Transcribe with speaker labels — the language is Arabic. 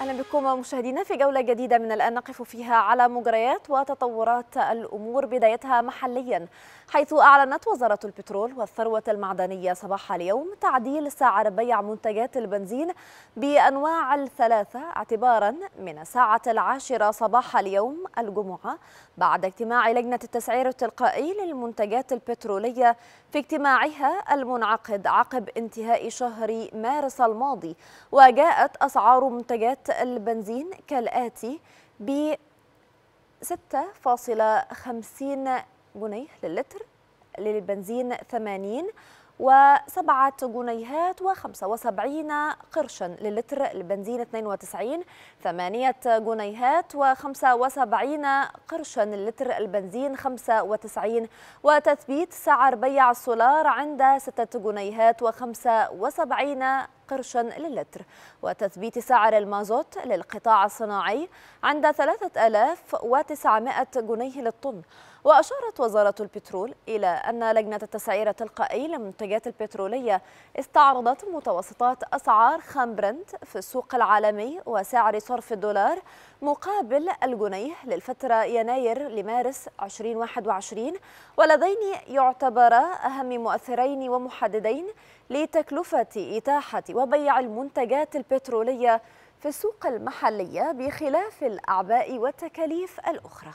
Speaker 1: اهلا بكم مشاهدينا في جوله جديده من الان نقف فيها على مجريات وتطورات الامور بدايتها محليا حيث اعلنت وزاره البترول والثروه المعدنيه صباح اليوم تعديل سعر بيع منتجات البنزين بانواع الثلاثه اعتبارا من الساعه العاشره صباح اليوم الجمعه بعد اجتماع لجنه التسعير التلقائي للمنتجات البتروليه في اجتماعها المنعقد عقب انتهاء شهر مارس الماضي وجاءت اسعار منتجات سعرات البنزين كالآتي ب 6.50 جنيه للتر للبنزين 80 و7 جنيهات و75 قرشا للتر البنزين 92 8 جنيهات و75 قرشا للتر البنزين 95 وتثبيت سعر بيع السولار عند 6 جنيهات و75 قرشا للتر وتثبيت سعر المازوت للقطاع الصناعي عند 3900 جنيه للطن وأشارت وزارة البترول إلى أن لجنة التسعير التلقائي للمنتجات البترولية استعرضت متوسطات أسعار خام برنت في السوق العالمي وسعر صرف الدولار مقابل الجنيه للفترة يناير لمارس 2021 ولذين يعتبر أهم مؤثرين ومحددين لتكلفة إتاحة وبيع المنتجات البترولية في السوق المحلية بخلاف الأعباء والتكاليف الأخرى